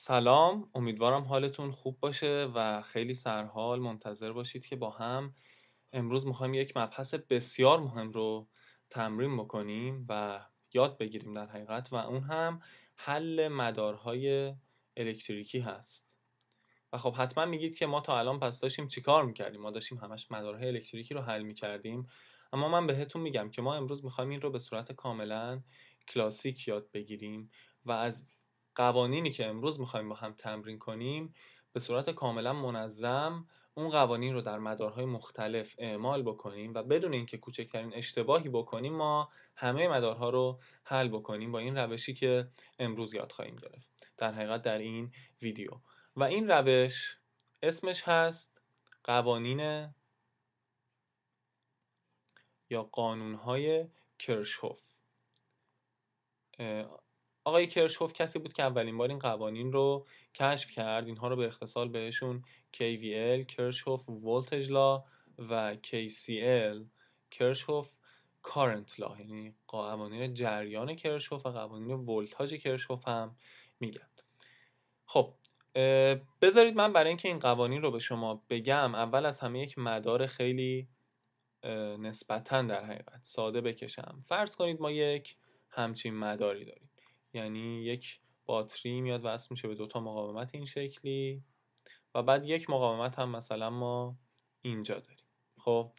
سلام امیدوارم حالتون خوب باشه و خیلی سرحال منتظر باشید که با هم امروز میخوایم یک مبحث بسیار مهم رو تمرین بکنیم و یاد بگیریم در حقیقت و اون هم حل مدارهای الکتریکی هست و خب حتما میگید که ما تا الان پس داشتیم چیکار میکردیم ما داشتیم همش مدارهای الکتریکی رو حل میکردیم اما من بهتون میگم که ما امروز میخوایم این رو به صورت کاملا کلاسیک یاد بگیریم و از قوانینی که امروز میخوایم با هم تمرین کنیم به صورت کاملا منظم اون قوانین رو در مدارهای مختلف اعمال بکنیم و بدون اینکه کوچکترین اشتباهی بکنیم ما همه مدارها رو حل بکنیم با این روشی که امروز یاد خواهیم گرفت در حقیقت در این ویدیو و این روش اسمش هست قوانین یا قانونهای کرشوف آقای کرشوف کسی بود که اولین بار این قوانین رو کشف کرد اینها رو به اختصال بهشون KVL کرشوف ولتج لا و KCL کرشوف کارنت لا یعنی قوانین جریان کرشوف و قوانین ولتاژ کرشوف هم میگن خب بذارید من برای اینکه این قوانین رو به شما بگم اول از همه یک مدار خیلی نسبتا در حقیقت ساده بکشم فرض کنید ما یک همچین مداری داریم یعنی یک باتری میاد وصل میشه به دوتا مقاومت این شکلی و بعد یک مقاومت هم مثلا ما اینجا داریم خب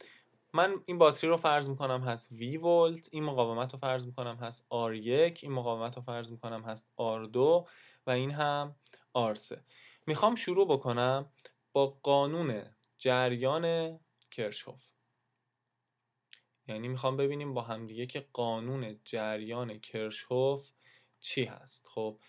من این باتری رو فرض میکنم هست V ولت این مقاومت رو فرض میکنم هست R1 این مقاومت رو فرض میکنم هست R2 و این هم R3 میخوام شروع بکنم با قانون جریان کرشوف یعنی میخوام ببینیم با همدیگه که قانون جریان کرشوف چی هست خب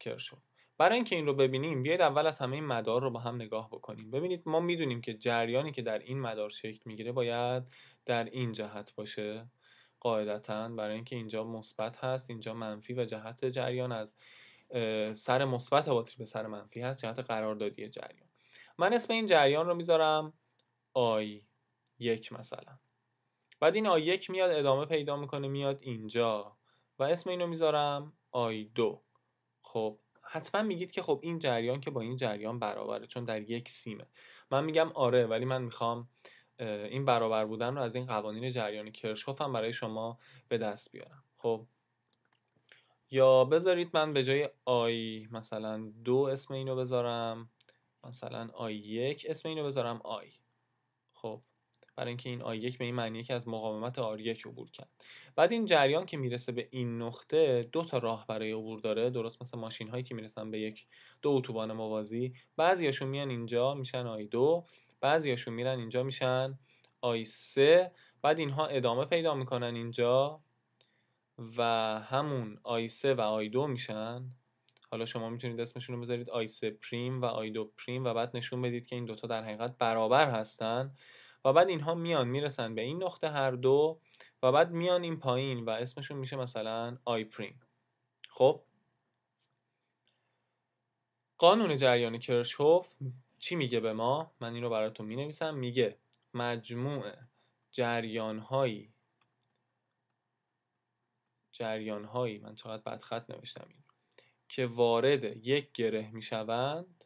کرشوف برای اینکه این رو ببینیم بیاید اول از همه این مدار رو با هم نگاه بکنیم ببینید ما میدونیم که جریانی که در این مدار شکل میگیره باید در این جهت باشه قاعدتا برای اینکه اینجا مثبت هست اینجا منفی و جهت جریان از سر مثبت باتری به سر منفی هست جهت قراردادی جریان من اسم این جریان رو میذارم آی یک مثلا بعد این آی یک میاد ادامه پیدا میکنه میاد اینجا و اسم اینو میذارم آی دو. خب حتما میگید که خب این جریان که با این جریان برابره چون در یک سیمه من میگم آره ولی من میخوام این برابر بودن رو از این قوانین جریان کرشوف هم برای شما به دست بیارم خب یا بذارید من به جای آی مثلا دو اسم اینو بذارم مثلا آی یک اسم اینو بذارم آی خب برای اینکه این آی1 به این معنیه که از مقاومت آر1 عبور کرد بعد این جریان که میرسه به این نقطه دو تا راه برای عبور داره درست مثل ماشین هایی که میرسن به یک دو اتوبان موازی بعضیاشون میان اینجا میشن آی2 بعضیاشون میرن اینجا میشن آی3 بعد اینها ادامه پیدا میکنن اینجا و همون آی3 و آی2 میشن حالا شما میتونید اسمشون رو بذارید آی3 پریم و آی2 پریم و بعد نشون بدید که این دوتا در حقیقت برابر هستن و بعد اینها میان میرسن به این نقطه هر دو و بعد میان این پایین و اسمشون میشه مثلا آی پریم خب قانون جریان کرشوف چی میگه به ما من این رو براتون مینویسم میگه مجموع جریان هایی جریان هایی من چقدر بد خط نوشتم این که وارد یک گره میشوند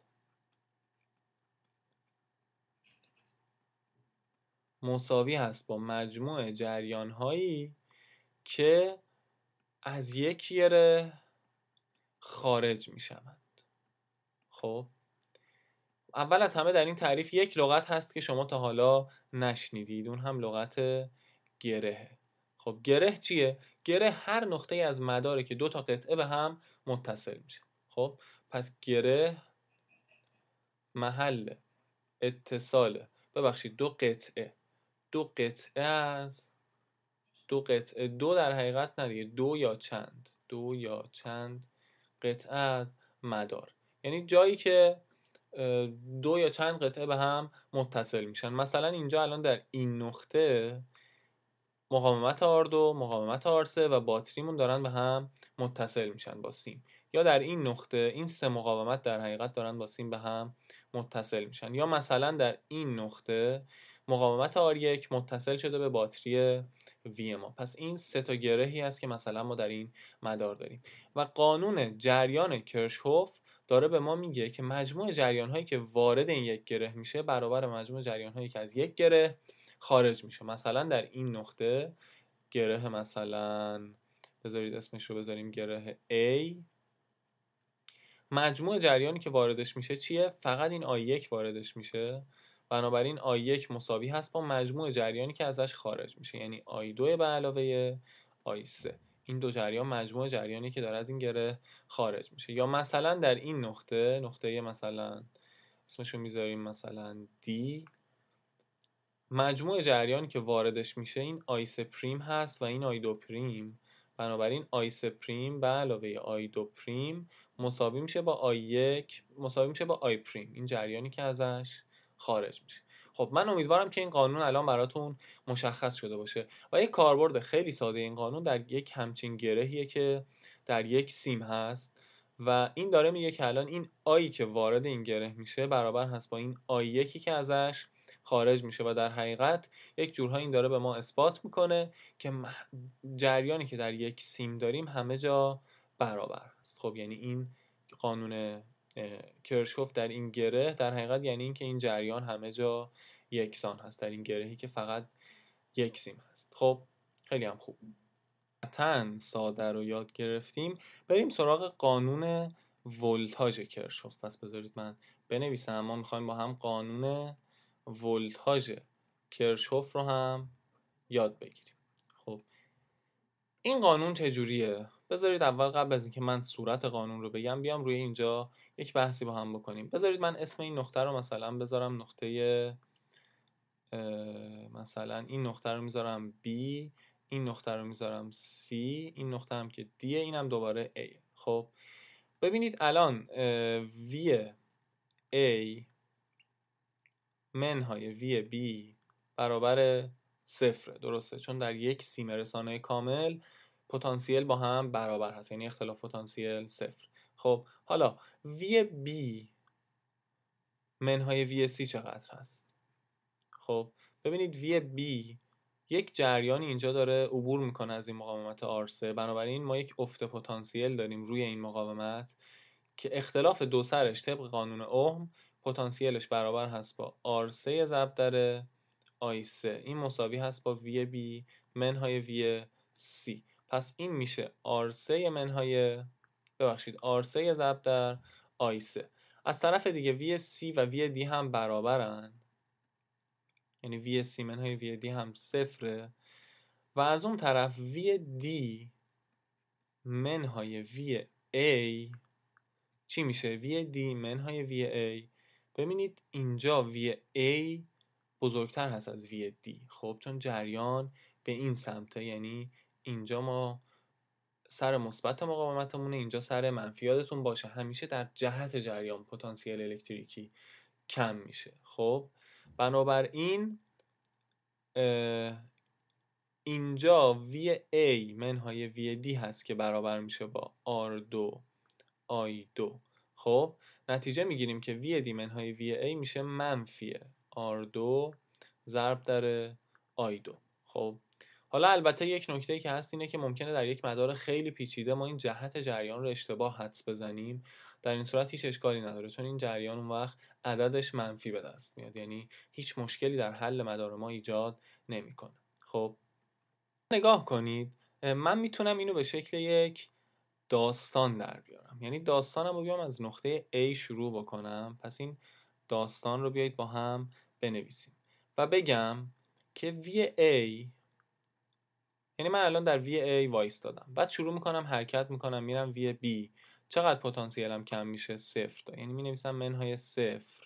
مساوی هست با مجموع جریان هایی که از یک یره خارج می شوند خب اول از همه در این تعریف یک لغت هست که شما تا حالا نشنیدید اون هم لغت گرهه خب گره چیه؟ گره هر نقطه از مداره که دو تا قطعه به هم متصل میشه خب پس گره محل اتصال ببخشید دو قطعه دو قطعه از دو قطعه دو در حقیقت ندیگه دو یا چند دو یا چند قطعه از مدار یعنی جایی که دو یا چند قطعه به هم متصل میشن مثلا اینجا الان در این نقطه مقاومت آردو، مقاومت r و باتریمون دارن به هم متصل میشن با سیم یا در این نقطه این سه مقاومت در حقیقت دارن با سیم به هم متصل میشن یا مثلا در این نقطه مقاومت آر یک متصل شده به باتری وی ما پس این سه تا گرهی است که مثلا ما در این مدار داریم و قانون جریان کرشهوف داره به ما میگه که مجموع جریان هایی که وارد این یک گره میشه برابر مجموع جریان هایی که از یک گره خارج میشه مثلا در این نقطه گره مثلا بذارید اسمش رو بذاریم گره A مجموع جریانی که واردش میشه چیه؟ فقط این آی یک واردش میشه بنابراین I1 مساوی هست با مجموع جریانی که ازش خارج میشه یعنی I2 به علاوه I3 این دو جریان مجموع جریانی که داره از این گره خارج میشه یا مثلا در این نقطه نقطه مثلا اسمشو میذاریم مثلا D مجموع جریانی که واردش میشه این I3 پریم هست و این I2 پریم بنابراین I3 پریم به علاوه I2 پریم مساوی میشه با I1 مساوی میشه با I پریم این جریانی که ازش خارج میشه خب من امیدوارم که این قانون الان براتون مشخص شده باشه و یک کاربرد خیلی ساده این قانون در یک همچین گرهیه که در یک سیم هست و این داره میگه که الان این آیی که وارد این گره میشه برابر هست با این آی یکی که ازش خارج میشه و در حقیقت یک جورها این داره به ما اثبات میکنه که جریانی که در یک سیم داریم همه جا برابر هست خب یعنی این قانون کرشکوف در این گره در حقیقت یعنی اینکه این جریان همه جا یکسان هست در این گرهی که فقط یک سیم هست خب خیلی هم خوب تن ساده رو یاد گرفتیم بریم سراغ قانون ولتاژ کرشوف پس بذارید من بنویسم ما میخوایم با هم قانون ولتاژ کرشوف رو هم یاد بگیریم خب این قانون چجوریه بذارید اول قبل از اینکه من صورت قانون رو بگم بیام روی اینجا یک بحثی با هم بکنیم بذارید من اسم این نقطه رو مثلا بذارم نقطه مثلا این نقطه رو میذارم B این نقطه رو میذارم C این نقطه هم که D اینم دوباره A خب ببینید الان V A منهای V B برابر صفره درسته چون در یک رسانه کامل پتانسیل با هم برابر هست یعنی اختلاف پتانسیل صفر خب حالا وی بی منهای وی سی چقدر هست خب ببینید وی بی یک جریانی اینجا داره عبور میکنه از این مقاومت سی. بنابراین ما یک افت پتانسیل داریم روی این مقاومت که اختلاف دو سرش طبق قانون اوم پتانسیلش برابر هست با سه ضرب در آی سه این مساوی هست با وی بی منهای وی سی پس این میشه آرسه منهای ببخشید آرسه ضرب در آیسه از طرف دیگه وی سی و وی دی هم برابرن یعنی وی سی منهای وی دی هم صفره و از اون طرف وی دی منهای وی ای چی میشه؟ وی دی منهای وی ای ببینید اینجا وی ای بزرگتر هست از وی دی خب چون جریان به این سمته یعنی اینجا ما سر مثبت مقاومتمونه اینجا سر منفی یادتون باشه همیشه در جهت جریان پتانسیل الکتریکی کم میشه خب بنابراین اینجا وی A منهای وی D هست که برابر میشه با R2 آی 2 خب نتیجه میگیریم که وی D منهای وی A میشه منفی R2 ضرب در آی 2 خب حالا البته یک نکته که هست اینه که ممکنه در یک مدار خیلی پیچیده ما این جهت جریان رو اشتباه حدس بزنیم در این صورت هیچ اشکالی نداره چون این جریان اون وقت عددش منفی به دست میاد یعنی هیچ مشکلی در حل مدار ما ایجاد نمیکنه خب نگاه کنید من میتونم اینو به شکل یک داستان در بیارم یعنی داستانم رو بیام از نقطه A شروع بکنم پس این داستان رو بیایید با هم بنویسیم و بگم که V A یعنی من الان در VA دادم بعد شروع میکنم حرکت میکنم میرم بی چقدر پتانسیلم کم میشه صفر تا یعنی مینویسم منهای صفر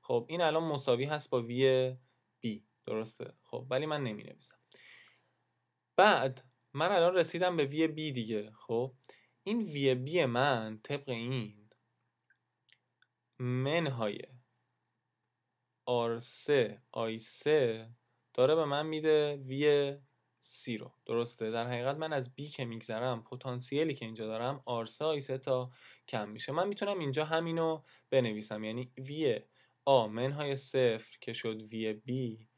خب این الان مساوی هست با وی بی درسته خب ولی من نمینویسم بعد من الان رسیدم به وی بی دیگه خب این وی بی من طبق این منهای آر سه آی سه داره به من میده وی سی رو درسته در حقیقت من از بی که میگذرم پتانسیلی که اینجا دارم آر سه تا کم میشه من میتونم اینجا همینو بنویسم یعنی وی آ منهای صفر که شد وی بی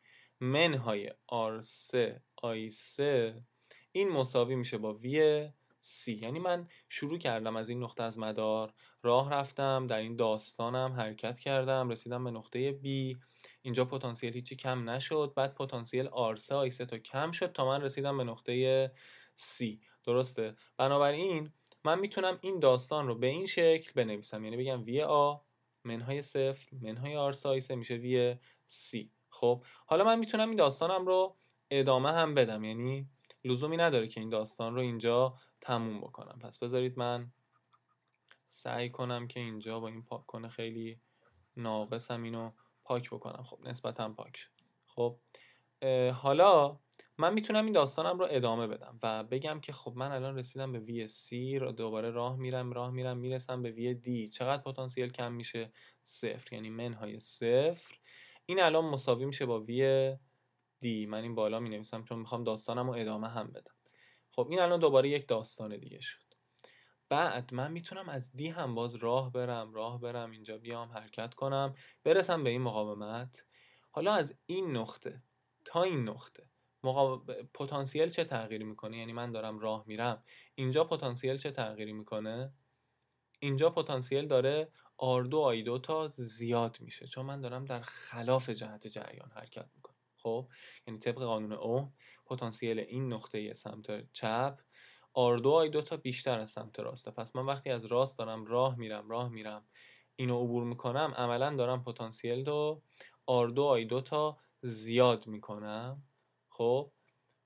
منهای آر سه آی سه این مساوی میشه با وی سی یعنی من شروع کردم از این نقطه از مدار راه رفتم در این داستانم حرکت کردم رسیدم به نقطه بی اینجا پتانسیل هیچی کم نشد بعد پتانسیل آرسه تا کم شد تا من رسیدم به نقطه C درسته بنابراین من میتونم این داستان رو به این شکل بنویسم یعنی بگم وی آ منهای صفر منهای آرسه آیسه میشه وی C خب حالا من میتونم این داستانم رو ادامه هم بدم یعنی لزومی نداره که این داستان رو اینجا تموم بکنم پس بذارید من سعی کنم که اینجا با این پاک کنه خیلی ناقصم اینو پاک بکنم خب نسبتا پاک خب حالا من میتونم این داستانم رو ادامه بدم و بگم که خب من الان رسیدم به وی سی دوباره راه میرم راه میرم میرسم به وی دی چقدر پتانسیل کم میشه صفر یعنی منهای صفر این الان مساوی میشه با وی دی من این بالا می نویسم چون میخوام داستانم رو ادامه هم بدم خب این الان دوباره یک داستان دیگه شد بعد من میتونم از دی هم باز راه برم راه برم اینجا بیام حرکت کنم برسم به این مقاومت حالا از این نقطه تا این نقطه پتانسیل چه تغییری میکنه یعنی من دارم راه میرم اینجا پتانسیل چه تغییری میکنه اینجا پتانسیل داره آردو آیدو تا زیاد میشه چون من دارم در خلاف جهت جریان حرکت میکنم خب یعنی طبق قانون او پتانسیل این نقطه سمت چپ i دو تا بیشتر از سمت راسته پس من وقتی از راست دارم راه میرم راه میرم اینو عبور میکنم عملا دارم پتانسیل دو i دو تا زیاد میکنم خب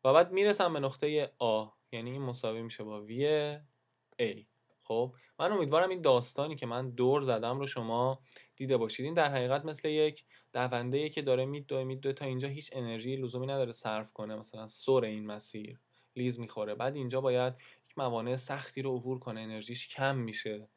و بعد میرسم به نقطه آ یعنی این مساوی میشه با V A خب من امیدوارم این داستانی که من دور زدم رو شما دیده باشید این در حقیقت مثل یک دونده که داره میدوه میدوه تا اینجا هیچ انرژی لزومی نداره صرف کنه مثلا سر این مسیر لیز میخوره بعد اینجا باید یک موانع سختی رو عبور کنه انرژیش کم میشه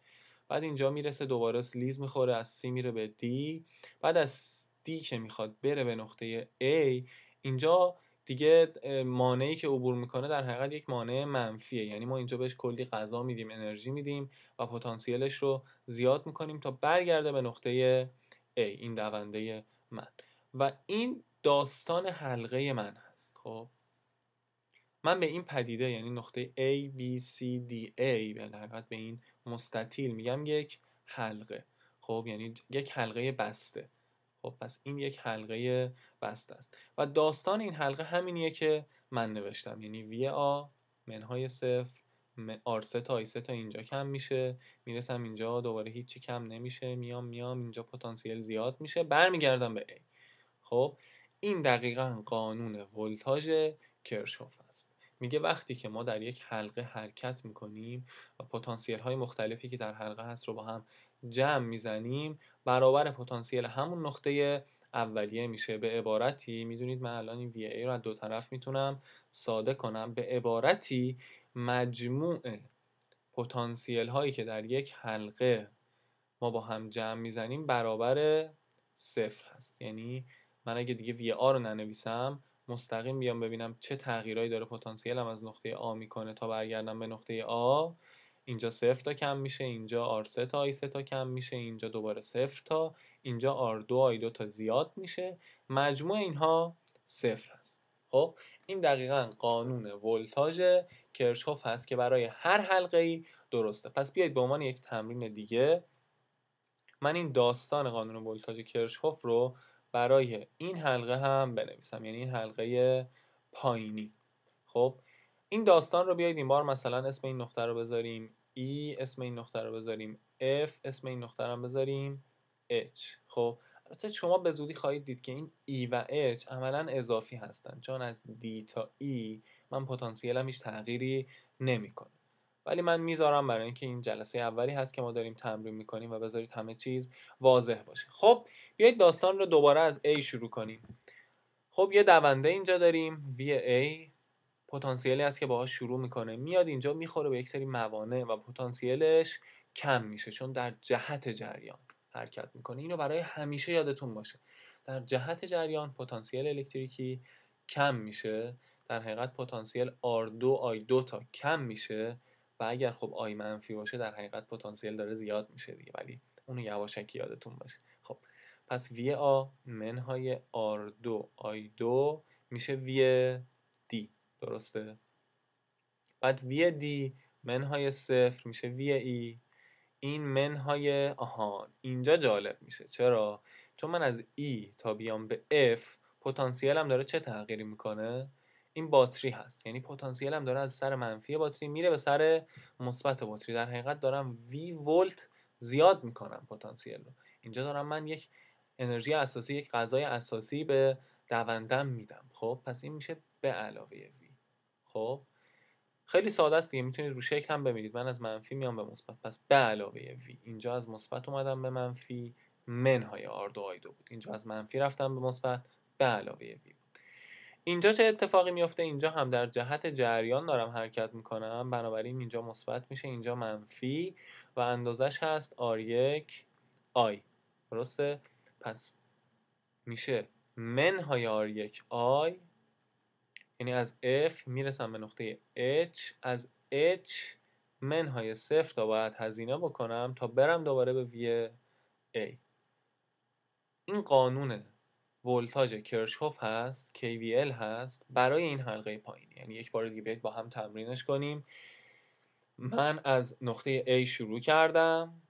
بعد اینجا میرسه دوباره لیز میخوره از سی میره به دی بعد از دی که میخواد بره به نقطه A اینجا دیگه مانعی که عبور میکنه در حقیقت یک مانع منفیه یعنی ما اینجا بهش کلی غذا میدیم انرژی میدیم و پتانسیلش رو زیاد میکنیم تا برگرده به نقطه A این دونده من و این داستان حلقه من هست خب من به این پدیده یعنی نقطه A, B, C, D, A به به این مستطیل میگم یک حلقه خب یعنی یک حلقه بسته خب پس این یک حلقه بسته است و داستان این حلقه همینیه که من نوشتم یعنی وی آ منهای صفر R3 تا تا اینجا کم میشه میرسم اینجا دوباره هیچی کم نمیشه میام میام اینجا پتانسیل زیاد میشه برمیگردم به A خب این دقیقا قانون ولتاژ کرشوف است میگه وقتی که ما در یک حلقه حرکت میکنیم و پتانسیل های مختلفی که در حلقه هست رو با هم جمع میزنیم برابر پتانسیل همون نقطه اولیه میشه به عبارتی میدونید من الان این VA رو از دو طرف میتونم ساده کنم به عبارتی مجموع پتانسیل هایی که در یک حلقه ما با هم جمع میزنیم برابر صفر هست یعنی من اگه دیگه VA رو ننویسم مستقیم بیام ببینم چه تغییرایی داره پتانسیلم از نقطه آ میکنه تا برگردم به نقطه آ اینجا صفر تا کم میشه اینجا آر سه تا آی سه تا کم میشه اینجا دوباره صفر تا اینجا آر دو آی دو تا زیاد میشه مجموع اینها صفر است خب این دقیقا قانون ولتاژ کرچوف هست که برای هر حلقه ای درسته پس بیایید به عنوان یک تمرین دیگه من این داستان قانون ولتاژ کرچوف رو برای این حلقه هم بنویسم یعنی این حلقه پایینی خب این داستان رو بیایید این بار مثلا اسم این نقطه رو بذاریم ای e، اسم این نقطه رو بذاریم F اسم این نقطه رو بذاریم H خب البته شما به زودی خواهید دید که این ای e و H عملا اضافی هستند چون از دی تا ای e من پتانسیلم هیچ تغییری نمیکنه ولی من میذارم برای اینکه این جلسه اولی هست که ما داریم تمرین میکنیم و بذارید همه چیز واضح باشه خب بیایید داستان رو دوباره از A شروع کنیم خب یه دونده اینجا داریم A پتانسیلی هست که باهاش شروع میکنه میاد اینجا میخوره به یک سری موانع و پتانسیلش کم میشه چون در جهت جریان حرکت میکنه اینو برای همیشه یادتون باشه در جهت جریان پتانسیل الکتریکی کم میشه در حقیقت پتانسیل R2 I2 تا کم میشه و اگر خب آی منفی باشه در حقیقت پتانسیل داره زیاد میشه دیگه ولی اون یواشکی یادتون باشه خب پس وی آ منهای آر 2 آی 2 میشه وی دی درسته بعد وی دی منهای صفر میشه وی ای e. این منهای آهان اینجا جالب میشه چرا چون من از ای e تا بیام به اف پتانسیلم داره چه تغییری میکنه این باتری هست یعنی پتانسیل هم داره از سر منفی باتری میره به سر مثبت باتری در حقیقت دارم وی ولت زیاد میکنم پتانسیل رو اینجا دارم من یک انرژی اساسی یک غذای اساسی به دوندم میدم خب پس این میشه به علاوه وی خب خیلی ساده است دیگه میتونید رو شکل هم ببینید من از منفی میام به مثبت پس به علاوه وی اینجا از مثبت اومدم به منفی منهای آر دو بود اینجا از منفی رفتم به مثبت به علاوه وی اینجا چه اتفاقی میفته اینجا هم در جهت جریان دارم حرکت میکنم بنابراین اینجا مثبت میشه اینجا منفی و اندازش هست R1 I درسته پس میشه منهای R1 I یعنی از F میرسم به نقطه H از H منهای صفر تا باید هزینه بکنم تا برم دوباره به وی A این قانونه ولتاژ کرشوف هست KVL هست برای این حلقه پایینی یعنی یک بار دیگه با هم تمرینش کنیم من از نقطه A شروع کردم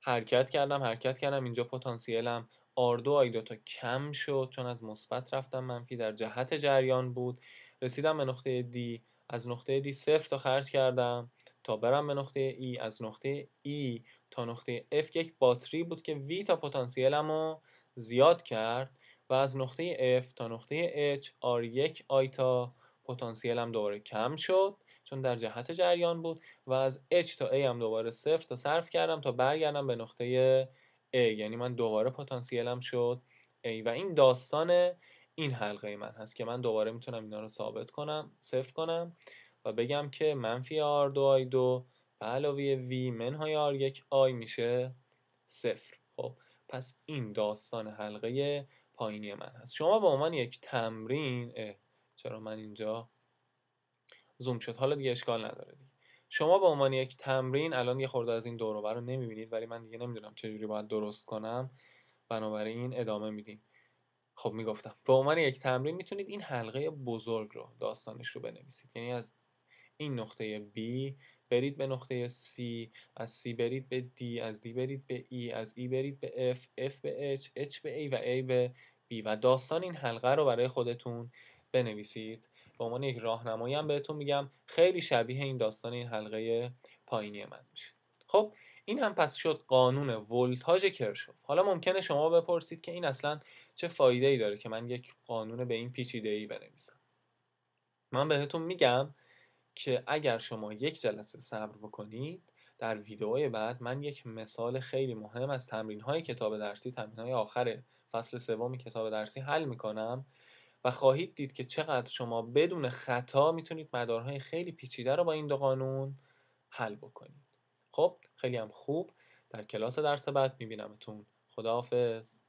حرکت کردم حرکت کردم اینجا پتانسیلم R2 I2 تا کم شد چون از مثبت رفتم منفی در جهت جریان بود رسیدم به نقطه D از نقطه D صفر تا خرج کردم تا برم به نقطه E از نقطه E تا نقطه F یک باتری بود که V تا پتانسیلمو زیاد کرد و از نقطه F تا نقطه H R1 آیتا پتانسیل هم دوباره کم شد چون در جهت جریان بود و از H تا A هم دوباره صفر تا صرف کردم تا برگردم به نقطه A یعنی من دوباره پتانسیلم شد A و این داستان این حلقه من هست که من دوباره میتونم اینا رو ثابت کنم صفر کنم و بگم که منفی R2 آی 2 به علاوه V منهای R1 آی میشه صفر پس این داستان حلقه پایینی من هست شما به عنوان یک تمرین چرا من اینجا زوم شد حالا دیگه اشکال نداره دیگه شما به عنوان یک تمرین الان یه خورده از این دوروبر رو نمیبینید ولی من دیگه نمیدونم چجوری باید درست کنم بنابراین ادامه میدیم خب میگفتم به عنوان یک تمرین میتونید این حلقه بزرگ رو داستانش رو بنویسید یعنی از این نقطه B برید به نقطه C از C برید به D از D برید به E از E برید به F F به H H به A و A به B و داستان این حلقه رو برای خودتون بنویسید به عنوان یک راهنمایی هم بهتون میگم خیلی شبیه این داستان این حلقه پایینی من میشه خب این هم پس شد قانون ولتاژ کرشوف حالا ممکنه شما بپرسید که این اصلا چه فایده ای داره که من یک قانون به این پیچیده ای بنویسم من بهتون میگم که اگر شما یک جلسه صبر بکنید در ویدئوی بعد من یک مثال خیلی مهم از تمرین های کتاب درسی تمرین های آخر فصل سوم کتاب درسی حل میکنم و خواهید دید که چقدر شما بدون خطا میتونید مدارهای خیلی پیچیده رو با این دو قانون حل بکنید خب خیلی هم خوب در کلاس درس بعد میبینمتون خداحافظ